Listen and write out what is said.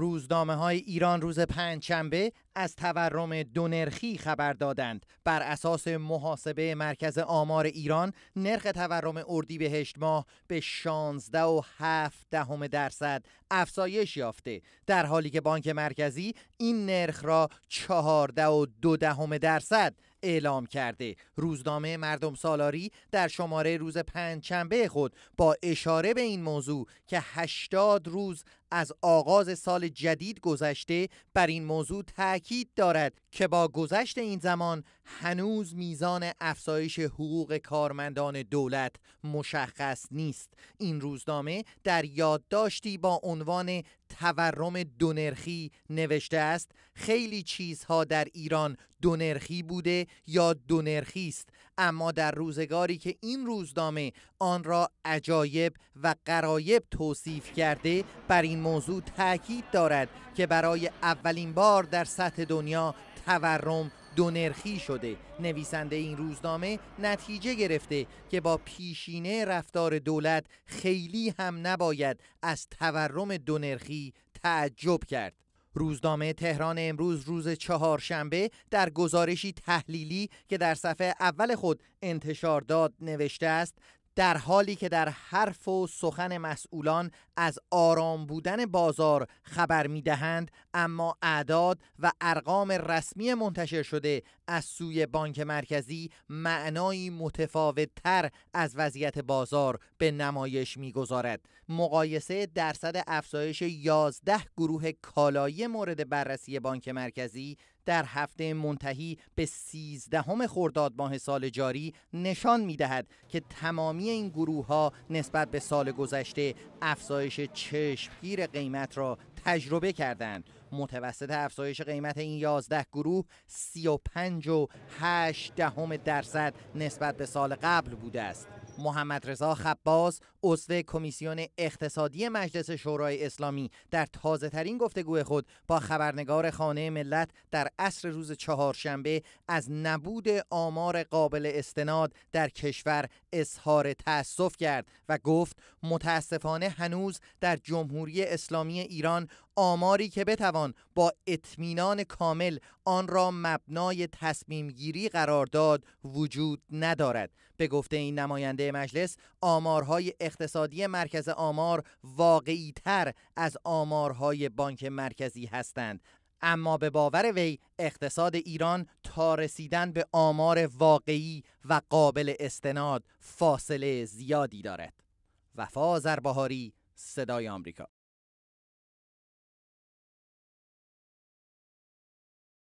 روزنامه های ایران روز پنجشنبه از تورم دو نرخی خبر دادند بر اساس محاسبه مرکز آمار ایران نرخ تورم اردیبهشت ماه به 16 و دهم درصد افزایش یافته در حالی که بانک مرکزی این نرخ را 14 و دهم درصد اعلام کرده روزنامه مردم سالاری در شماره روز پنجشنبه خود با اشاره به این موضوع که 80 روز از آغاز سال جدید گذشته بر این موضوع تاکید دارد که با گذشت این زمان هنوز میزان افزایش حقوق کارمندان دولت مشخص نیست این روزنامه در یادداشتی با عنوان تورم دونرخی نوشته است خیلی چیزها در ایران دونرخی بوده یا دونرخی است اما در روزگاری که این روزنامه آن را عجایب و قرایب توصیف کرده بر این موضوع تاکید دارد که برای اولین بار در سطح دنیا تورم دونرخی شده نویسنده این روزنامه نتیجه گرفته که با پیشینه رفتار دولت خیلی هم نباید از تورم دونرخی تعجب کرد روزنامه تهران امروز روز چهارشنبه در گزارشی تحلیلی که در صفحه اول خود انتشار داد نوشته است در حالی که در حرف و سخن مسئولان از آرام بودن بازار خبر میدهند اما اعداد و ارقام رسمی منتشر شده از سوی بانک مرکزی معنایی متفاوت تر از وضعیت بازار به نمایش میگذارد مقایسه درصد افزایش 11 گروه کالایی مورد بررسی بانک مرکزی در هفته منتهی به 13 خرداد ماه سال جاری نشان می دهد که تمامی این گروه ها نسبت به سال گذشته افزایش چشمگیر قیمت را تجربه کردند متوسط افزایش قیمت این 11 گروه سی و دهم درصد نسبت به سال قبل بوده است محمد رضا خباز عضو کمیسیون اقتصادی مجلس شورای اسلامی در تازه ترین گفتگوی خود با خبرنگار خانه ملت در عصر روز چهارشنبه از نبود آمار قابل استناد در کشور اظهار تأسف کرد و گفت متاسفانه هنوز در جمهوری اسلامی ایران آماری که بتوان با اطمینان کامل آن را مبنای تصمیم گیری قرار داد وجود ندارد به گفته این نماینده مجلس آمارهای اقتصادی مرکز آمار واقعی تر از آمارهای بانک مرکزی هستند اما به باور وی اقتصاد ایران تا رسیدن به آمار واقعی و قابل استناد فاصله زیادی دارد وفا زربهاری صدای آمریکا